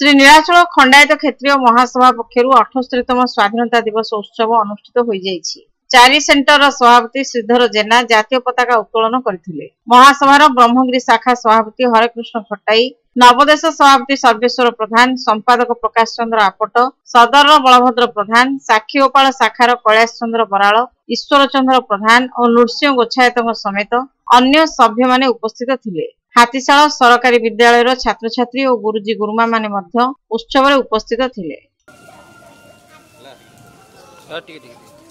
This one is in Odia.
ଶ୍ରୀ ନୀଳାଚଳ ଖଣ୍ଡାୟତ କ୍ଷେତ୍ରୀୟ ମହାସଭା ପକ୍ଷରୁ ଅଠସ୍ତରୀତମ ସ୍ଵାଧୀନତା ଦିବସ ଉତ୍ସବ ଅନୁଷ୍ଠିତ ହୋଇଯାଇଛି ଚାରି ସେଣ୍ଟର ସଭାପତି ଶ୍ରୀଧର ଜେନା ଜାତୀୟ ପତାକା ଉତ୍ତୋଳନ କରିଥିଲେ ମହାସଭାର ବ୍ରହ୍ମଗିରି ଶାଖା ସଭାପତି ହରେକୃଷ୍ଣ ଖଟାଇ ନବଦେଶ ସଭାପତି ସର୍ବେଶ୍ୱର ପ୍ରଧାନ ସମ୍ପାଦକ ପ୍ରକାଶ ଚନ୍ଦ୍ର ଆପଟ ସଦର ବଳଭଦ୍ର ପ୍ରଧାନ ସାକ୍ଷୀ ଗୋପାଳ ଶାଖାର କୈଳାସ ଚନ୍ଦ୍ର ବରାଳ ଈଶ୍ୱର ଚନ୍ଦ୍ର ପ୍ରଧାନ ଓ ନୃସିଂହ ଗୋଚ୍ଛାୟତଙ୍କ ସମେତ ଅନ୍ୟ ସଭ୍ୟମାନେ ଉପସ୍ଥିତ ଥିଲେ ହାତୀଶାଳ ସରକାରୀ ବିଦ୍ୟାଳୟର ଛାତ୍ରଛାତ୍ରୀ ଓ ଗୁରୁଜୀ ଗୁରୁମା ମାନେ ମଧ୍ୟ ଉତ୍ସବରେ ଉପସ୍ଥିତ ଥିଲେ